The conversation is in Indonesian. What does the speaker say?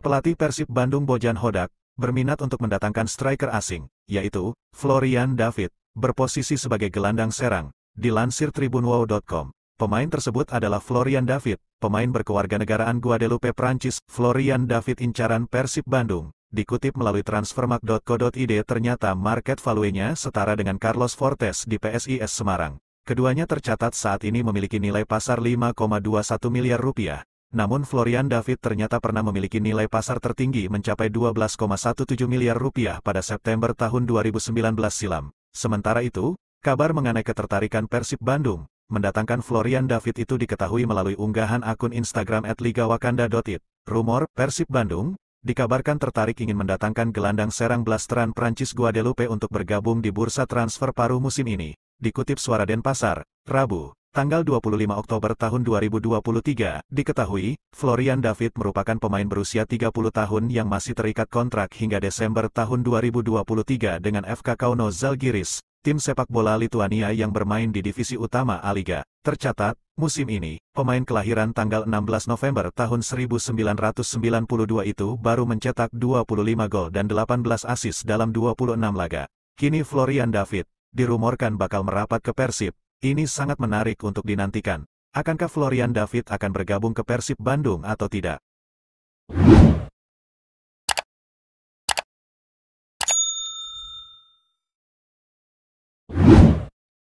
Pelatih Persib Bandung Bojan Hodak, berminat untuk mendatangkan striker asing, yaitu, Florian David, berposisi sebagai gelandang serang, dilansir tribunwow.com. Pemain tersebut adalah Florian David, pemain berkewarganegaraan Guadeloupe Prancis, Florian David incaran Persib Bandung. Dikutip melalui transfermarkt.co.id ternyata market value-nya setara dengan Carlos Fortes di PSIS Semarang. Keduanya tercatat saat ini memiliki nilai pasar 5,21 miliar rupiah. Namun Florian David ternyata pernah memiliki nilai pasar tertinggi mencapai 12,17 miliar rupiah pada September tahun 2019 silam. Sementara itu, kabar mengenai ketertarikan Persib Bandung, mendatangkan Florian David itu diketahui melalui unggahan akun Instagram @ligawakanda.it. Rumor, Persib Bandung, dikabarkan tertarik ingin mendatangkan gelandang serang blasteran Prancis Guadeloupe untuk bergabung di bursa transfer paruh musim ini. Dikutip suara Denpasar, Rabu, Tanggal 25 Oktober tahun 2023, diketahui, Florian David merupakan pemain berusia 30 tahun yang masih terikat kontrak hingga Desember tahun 2023 dengan FK Kauno Zalgiris, tim sepak bola Lituania yang bermain di divisi utama A-Liga. Tercatat, musim ini, pemain kelahiran tanggal 16 November tahun 1992 itu baru mencetak 25 gol dan 18 asis dalam 26 laga. Kini Florian David, dirumorkan bakal merapat ke Persib, ini sangat menarik untuk dinantikan. Akankah Florian David akan bergabung ke Persib Bandung atau tidak?